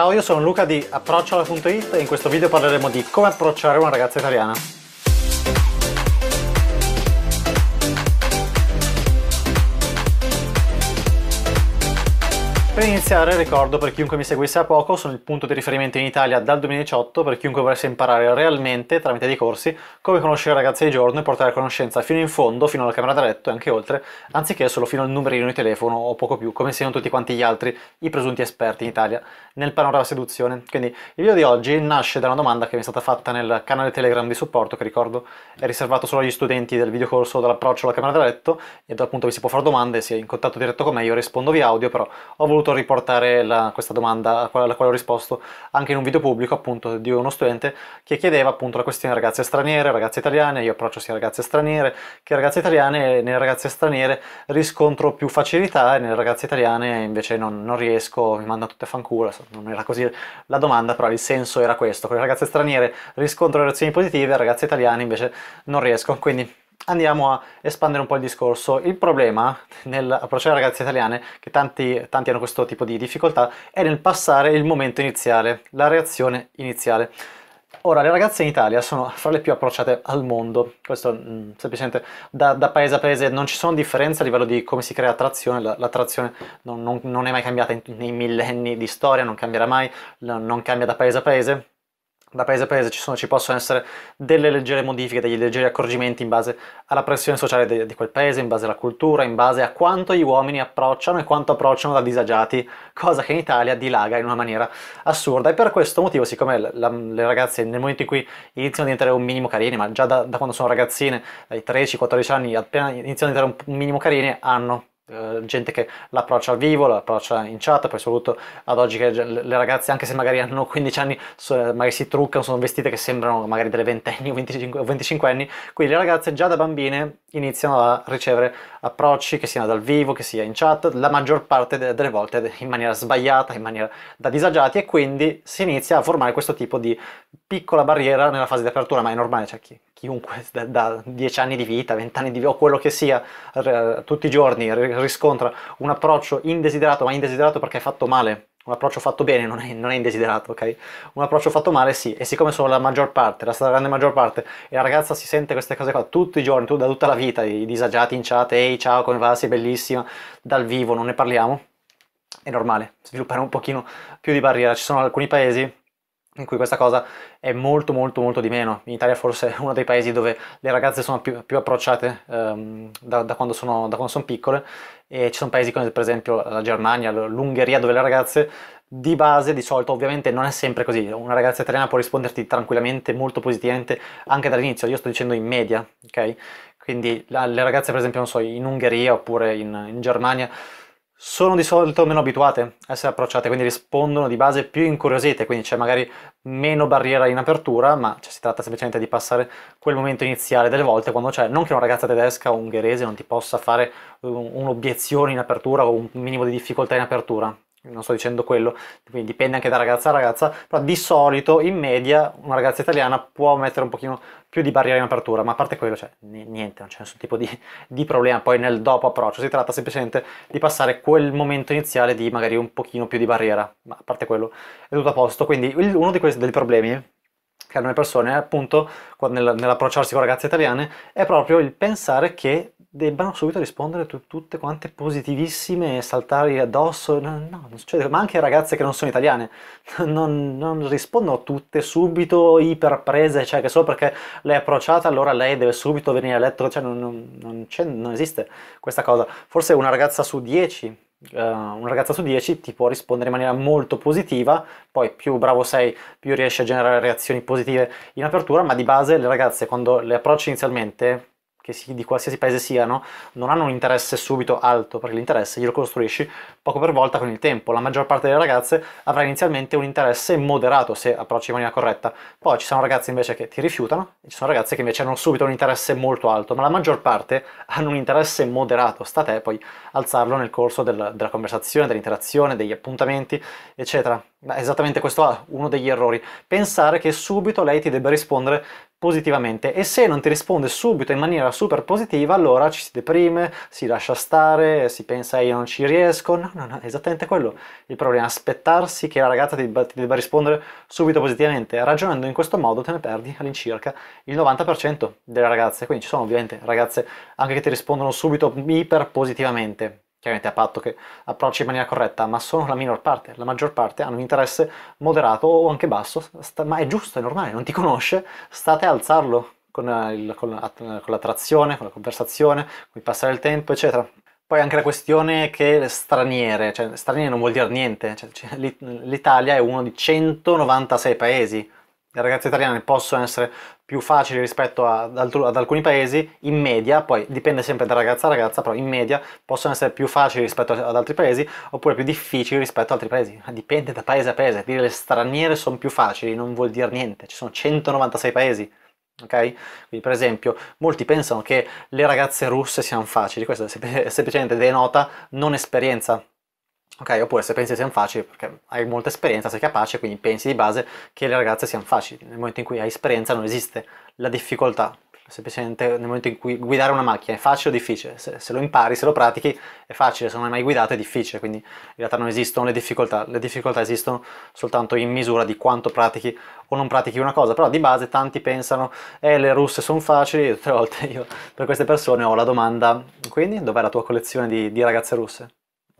Ciao, io sono Luca di approcciola.it e in questo video parleremo di come approcciare una ragazza italiana. Per iniziare ricordo per chiunque mi seguisse a poco, sono il punto di riferimento in Italia dal 2018 per chiunque volesse imparare realmente tramite dei corsi come conoscere ragazze di giorno e portare conoscenza fino in fondo, fino alla camera da letto e anche oltre, anziché solo fino al numerino di telefono o poco più, come siano tutti quanti gli altri, i presunti esperti in Italia, nel panorama seduzione. Quindi il video di oggi nasce da una domanda che mi è stata fatta nel canale Telegram di supporto, che ricordo è riservato solo agli studenti del videocorso dall'approccio alla camera da letto, e appunto vi si può fare domande, si è in contatto diretto con me, io rispondo via audio, però ho voluto potuto riportare la, questa domanda alla quale, ho risposto anche in un video pubblico appunto di uno studente che chiedeva appunto la questione ragazze straniere, ragazze italiane, io approccio sia ragazze straniere che ragazze italiane e nelle ragazze straniere riscontro più facilità e nelle ragazze italiane invece non, non riesco, mi mandano tutte a fanculo, non era così la domanda però il senso era questo, con le ragazze straniere riscontro le reazioni positive, ragazze italiane invece non riesco, quindi andiamo a espandere un po' il discorso. Il problema nell'approcciare ragazze italiane, che tanti, tanti hanno questo tipo di difficoltà, è nel passare il momento iniziale, la reazione iniziale. Ora, le ragazze in Italia sono fra le più approcciate al mondo, questo mh, mm, semplicemente da, da, paese a paese non ci sono differenze a livello di come si crea attrazione, la, l'attrazione non, non, non, è mai cambiata in, nei millenni di storia, non cambierà mai, non cambia da paese a paese, da paese a paese ci, sono, ci, possono essere delle leggere modifiche, degli leggeri accorgimenti in base alla pressione sociale de, di quel paese, in base alla cultura, in base a quanto gli uomini approcciano e quanto approcciano da disagiati, cosa che in Italia dilaga in una maniera assurda. E per questo motivo, siccome la, le ragazze nel momento in cui iniziano a diventare un minimo carine, ma già da, da quando sono ragazzine, dai 13-14 anni, appena iniziano a diventare un minimo carine, hanno eh, gente che l'approccia al vivo, l'approccia in chat, poi soprattutto ad oggi che le ragazze anche se magari hanno 15 anni eh, magari si truccano, sono vestite che sembrano magari delle ventenni o 25 anni, quindi le ragazze già da bambine iniziano a ricevere approcci, che siano dal vivo, che sia in chat, la maggior parte delle volte in maniera sbagliata, in maniera da disagiati e quindi si inizia a formare questo tipo di piccola barriera nella fase di apertura, ma è normale, cioè chi, chiunque da, da 10 anni di vita, 20 anni di vita o quello che sia, tutti i giorni riscontra un approccio indesiderato, ma indesiderato perché è fatto male un approccio fatto bene non è, non è indesiderato, ok? Un approccio fatto male sì, e siccome sono la maggior parte, la stragrande maggior parte, e la ragazza si sente queste cose qua tutti i giorni, tu, da tutta la vita, i disagiati in chat, ehi ciao come va, sei bellissima, dal vivo non ne parliamo, è normale sviluppare un pochino più di barriera. Ci sono alcuni paesi in cui questa cosa è molto molto molto di meno. In Italia forse è uno dei paesi dove le ragazze sono più, più approcciate um, da, da, quando sono, da, quando sono, piccole e ci sono paesi come per esempio la Germania, l'Ungheria dove le ragazze di base di solito ovviamente non è sempre così, una ragazza italiana può risponderti tranquillamente, molto positivamente anche dall'inizio, io sto dicendo in media, ok? Quindi la, le ragazze per esempio, non so, in Ungheria oppure in, in Germania sono di solito meno abituate a essere approcciate, quindi rispondono di base più incuriosite, quindi c'è magari meno barriera in apertura, ma cioè, si tratta semplicemente di passare quel momento iniziale delle volte quando c'è, non che una ragazza tedesca o ungherese non ti possa fare un'obiezione in apertura o un minimo di difficoltà in apertura, non sto dicendo quello, quindi dipende anche da ragazza a ragazza, però di solito in media una ragazza italiana può mettere un pochino più di barriera in apertura, ma a parte quello, cioè, niente, non c'è nessun tipo di, di, problema poi nel dopo approccio, si tratta semplicemente di passare quel momento iniziale di magari un pochino più di barriera, ma a parte quello è tutto a posto, quindi uno di questi dei problemi che hanno le persone appunto nell'approcciarsi con ragazze italiane è proprio il pensare che debbano subito rispondere tu, tutte quante positivissime e saltare addosso. No, no, non succede. Ma anche ragazze che non sono italiane non, non rispondono tutte subito iperprese, cioè che solo perché l'hai approcciata allora lei deve subito venire a letto, cioè non, non, non esiste questa cosa. Forse una ragazza su dieci Uh, una ragazza su 10 ti può rispondere in maniera molto positiva, poi più bravo sei, più riesci a generare reazioni positive in apertura, ma di base le ragazze quando le approcci inizialmente che si, di qualsiasi paese siano, non hanno un interesse subito alto, perché l'interesse glielo costruisci poco per volta con il tempo. La maggior parte delle ragazze avrà inizialmente un interesse moderato se approcci in maniera corretta. Poi ci sono ragazze invece che ti rifiutano, e ci sono ragazze che invece hanno subito un interesse molto alto, ma la maggior parte hanno un interesse moderato. Sta a te poi alzarlo nel corso del, della conversazione, dell'interazione, degli appuntamenti, eccetera. Ma esattamente questo è uno degli errori. Pensare che subito lei ti debba rispondere positivamente e se non ti risponde subito in maniera super positiva allora ci si deprime, si lascia stare, si pensa io non ci riesco, no no no, è esattamente quello il problema, aspettarsi che la ragazza ti debba, ti debba rispondere subito positivamente, ragionando in questo modo te ne perdi all'incirca il 90% delle ragazze, quindi ci sono ovviamente ragazze anche che ti rispondono subito iper positivamente, chiaramente a patto che approcci in maniera corretta, ma sono la minor parte, la maggior parte hanno un interesse moderato o anche basso, sta, ma è giusto, è normale, non ti conosce, state a alzarlo con, eh, il, con, la, con l'attrazione, con la conversazione, con il passare del tempo, eccetera. Poi anche la questione che straniere, cioè straniere non vuol dire niente, cioè, l'Italia è uno di 196 paesi, le ragazze italiane possono essere più facili rispetto ad, ad, alcuni paesi, in media, poi dipende sempre da ragazza a ragazza, però in media possono essere più facili rispetto ad altri paesi oppure più difficili rispetto ad altri paesi. Dipende da paese a paese, dire le straniere sono più facili non vuol dire niente, ci sono 196 paesi. Ok? Quindi, per esempio, molti pensano che le ragazze russe siano facili, questo semplicemente denota non esperienza Ok, oppure se pensi siano facili, perché hai molta esperienza, sei capace, quindi pensi di base che le ragazze siano facili. Nel momento in cui hai esperienza non esiste la difficoltà. Semplicemente nel momento in cui guidare una macchina è facile o difficile, se, se lo impari, se lo pratichi è facile, se non hai mai guidato è difficile, quindi in realtà non esistono le difficoltà, le difficoltà esistono soltanto in misura di quanto pratichi o non pratichi una cosa, però di base tanti pensano eh le russe sono facili, e tutte le volte io per queste persone ho la domanda, quindi dov'è la tua collezione di, di ragazze russe?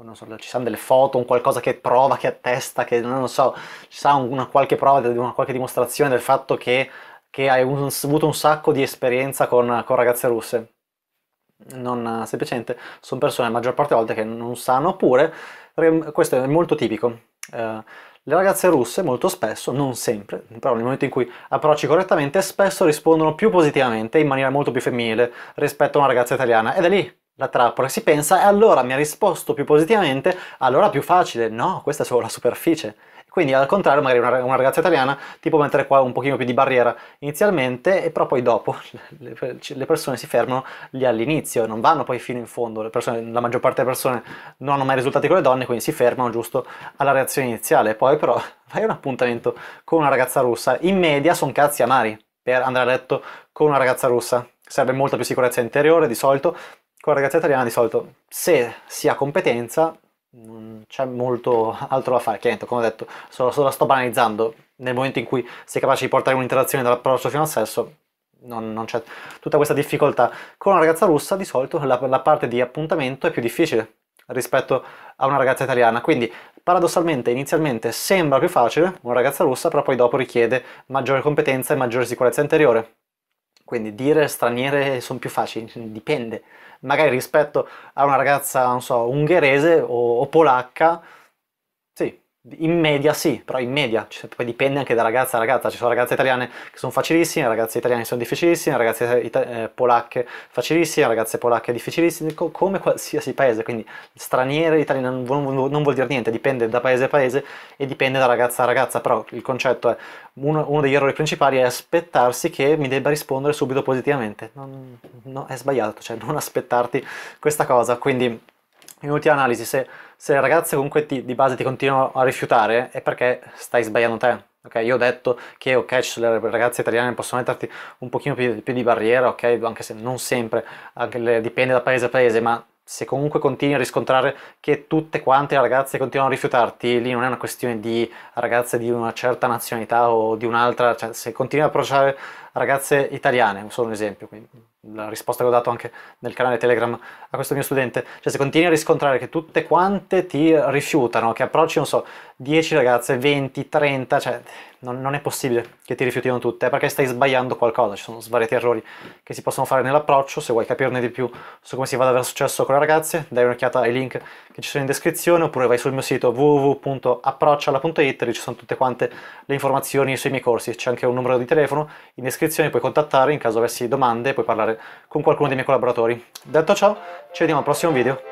non so, ci sono delle foto, un qualcosa che prova, che attesta, che non so, ci sarà una qualche prova, una qualche dimostrazione del fatto che, che hai un, avuto un sacco di esperienza con, con ragazze russe. Non, semplicemente sono persone la maggior parte delle volte che non sanno, oppure questo è molto tipico. Eh, le ragazze russe molto spesso, non sempre, però nel momento in cui approcci correttamente, spesso rispondono più positivamente, in maniera molto più femminile, rispetto a una ragazza italiana. Ed è lì la trappola, si pensa e allora mi ha risposto più positivamente, allora più facile, no, questa è solo la superficie. Quindi al contrario magari una, una ragazza italiana ti può mettere qua un pochino più di barriera inizialmente, e però poi dopo le, le persone si fermano lì all'inizio, non vanno poi fino in fondo, persone, la maggior parte delle persone non hanno mai risultati con le donne, quindi si fermano giusto alla reazione iniziale, poi però fai un appuntamento con una ragazza russa, in media sono cazzi amari per andare a letto con una ragazza russa. Serve molta più sicurezza interiore di solito, con la ragazza italiana di solito se si ha competenza non c'è molto altro da fare, chiaramente come ho detto solo, solo sto banalizzando nel momento in cui sei capace di portare un'interazione dall'approccio fino al sesso non, non c'è tutta questa difficoltà con una ragazza russa di solito la, la parte di appuntamento è più difficile rispetto a una ragazza italiana. Quindi paradossalmente inizialmente sembra più facile una ragazza russa, però poi dopo richiede maggiore competenza e maggiore sicurezza interiore. Quindi dire straniere sono più facili, dipende. Magari rispetto a una ragazza, non so, ungherese o, o polacca, sì, in media sì, però in media, cioè, poi dipende anche da ragazza a ragazza, ci sono ragazze italiane che sono facilissime, ragazze italiane che sono difficilissime, ragazze ita- eh, polacche facilissime, ragazze polacche difficilissime, co- come qualsiasi paese, quindi straniere, italiano non, non, non, vuol dire niente, dipende da paese a paese e dipende da ragazza a ragazza, però il concetto è, uno, uno degli errori principali è aspettarsi che mi debba rispondere subito positivamente, non, no, è sbagliato, cioè non aspettarti questa cosa, quindi minuti di analisi, se, se, le ragazze comunque ti, di base ti continuano a rifiutare è perché stai sbagliando te. Ok, io ho detto che okay, le ragazze italiane possono metterti un pochino più, più di barriera, ok, anche se non sempre, le, dipende da paese a paese, ma se comunque continui a riscontrare che tutte quante le ragazze continuano a rifiutarti, lì non è una questione di ragazze di una certa nazionalità o di un'altra, cioè, se continui ad approcciare ragazze italiane, solo un esempio, quindi la risposta che ho dato anche nel canale Telegram a questo mio studente, cioè se continui a riscontrare che tutte quante ti rifiutano, che approcci, non so, 10 ragazze, 20, 30, cioè non, non è possibile che ti rifiutino tutte, perché stai sbagliando qualcosa, ci sono svariati errori che si possono fare nell'approccio, se vuoi capirne di più su come si va ad avere successo con le ragazze, dai un'occhiata ai link che ci sono in descrizione, oppure vai sul mio sito www.approcciala.it, lì ci sono tutte quante le informazioni sui miei corsi, c'è anche un numero di telefono in descrizione, puoi contattare in caso avessi domande, puoi parlare parlare con qualcuno dei miei collaboratori. Detto ciò, ci vediamo al prossimo video.